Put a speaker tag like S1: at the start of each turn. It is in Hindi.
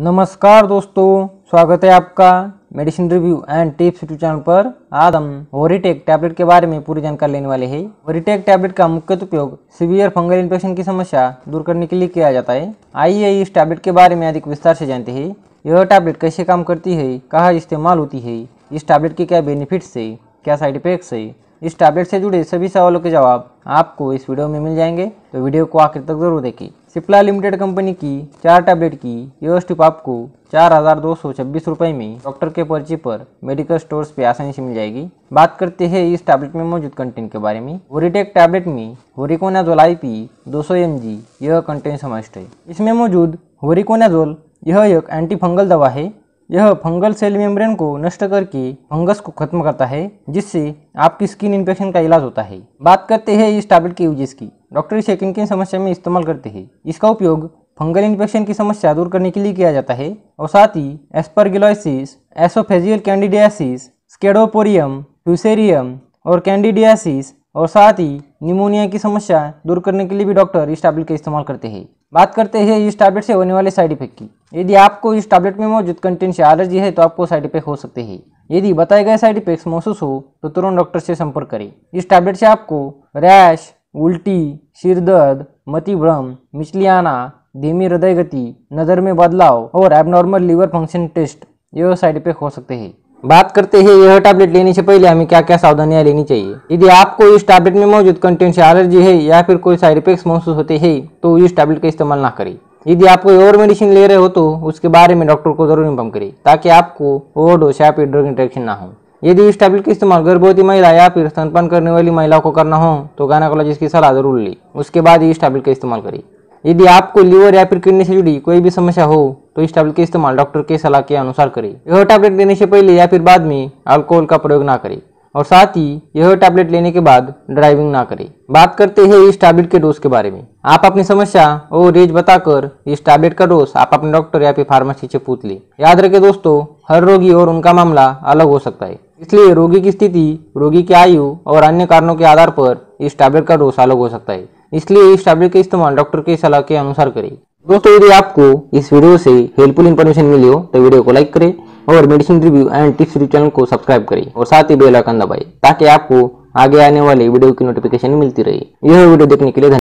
S1: नमस्कार दोस्तों स्वागत है आपका medicine review and tips YouTube channel पर आज हम वोरीटेक टैबलेट के बारे में पूरी जानकारी लेने वाले हैं वोरीटेक टैबलेट का मुख्य उपयोग सीवियर फंगल इन्फेक्शन की समस्या दूर करने के लिए किया जाता है आइए इस टैबलेट के बारे में अधिक विस्तार से जानते हैं यह टैबलेट कैसे काम करती है कहाँ इस्तेमाल होती है इस टैबलेट के क्या बेनिफिट्स है क्या साइड इफेक्ट्स है इस टैबलेट से जुड़े सभी सवालों के जवाब आपको इस वीडियो में मिल जाएंगे तो वीडियो को आखिर तक जरूर देखें सिप्ला लिमिटेड कंपनी की चार टैबलेट की यह स्टिप आपको चार हज़ार दो सौ छब्बीस रुपये में डॉक्टर के पर्ची पर मेडिकल स्टोर्स पे आसानी से मिल जाएगी बात करते हैं इस टैबलेट में मौजूद कंटेंट के बारे में होरीटेक टैबलेट में होरिकोनाजोल आई पी दो सौ एम जी यह कंटेंट समाविष्ट है इसमें मौजूद होरिकोनाजोल यह एक एंटी फंगल दवा है यह फंगल सेल मेम्ब्रेन को नष्ट करके फंगस को खत्म करता है जिससे आपकी स्किन इन्फेक्शन का इलाज होता है बात करते हैं इस टैबलेट के यूजेस की डॉक्टर इसे किन किन समस्या में इस्तेमाल करते हैं इसका उपयोग फंगल इन्फेक्शन की समस्या दूर करने के लिए किया जाता है और साथ ही aspergillosis oesophageal candidiasis scedosporium fusarium और कैंडिडियासिस और साथ ही निमोनिया की समस्या दूर करने के लिए भी डॉक्टर इस टैबलेट का इस्तेमाल करते हैं बात करते हैं इस टैबलेट से होने वाले साइड इफेक्ट की यदि आपको इस टैबलेट में मौजूद कंटेंट से एलर्जी है तो आपको साइड इफेक्ट हो सकते हैं यदि बताए गए साइड इफेक्ट्स महसूस हो तो तुरंत डॉक्टर से संपर्क करें इस टैबलेट से आपको रैश उल्टी सिर दर्द मति भ्रम मिचली आना धीमी हृदय गति नज़र में बदलाव और एबनॉर्मल लीवर फंक्शन टेस्ट ये साइड इफेक्ट हो सकते हैं बात करते हैं यह टैबलेट लेने से पहले हमें क्या क्या सावधानियां लेनी चाहिए यदि आपको इस टैबलेट में मौजूद कंटेंट से एलर्जी है या फिर कोई साइड इफेक्ट्स महसूस होते हैं तो इस टैबलेट का इस्तेमाल ना करें यदि आप कोई और मेडिसिन ले रहे हो तो उसके बारे में डॉक्टर को जरूर इन्फॉर्म करें ताकि आपको ओवरडोज या फिर ड्रग इंट्रेक्शन ना हो यदि इस टैबलेट का इस्तेमाल गर्भवती महिला या फिर स्तनपान करने वाली महिला को करना हो तो गायनाकोलॉजिस्ट की सलाह जरूर ली उसके बाद इस टैबलेट का इस्तेमाल करें यदि आपको लीवर या फिर किडनी से जुड़ी कोई भी समस्या हो तो इस टैबलेट का इस्तेमाल डॉक्टर के सलाह के अनुसार करें यह टैबलेट लेने से पहले या फिर बाद में अल्कोहल का प्रयोग ना करें और साथ ही यह टैबलेट लेने के बाद ड्राइविंग ना करें बात करते हैं इस टैबलेट के डोज के बारे में आप अपनी समस्या और रेज बताकर इस टैबलेट का डोज आप अपने डॉक्टर या फिर फार्मेसी से पूछ ले याद रखे दोस्तों हर रोगी और उनका मामला अलग हो सकता है इसलिए रोगी की स्थिति रोगी की आयु और अन्य कारणों के आधार पर इस टैबलेट का डोसा अलग हो सकता है इसलिए इस टैबलेट का इस्तेमाल डॉक्टर की सलाह के अनुसार करें दोस्तों यदि आपको इस वीडियो से हेल्पफुल इन्फॉर्मेशन मिली हो तो वीडियो को लाइक करें और medicine review and tips review channel को सब्सक्राइब करें और साथ ही बेल आइकन दबाएं ताकि आपको आगे आने वाले वीडियो की नोटिफिकेशन मिलती रहे यह वीडियो देखने के लिए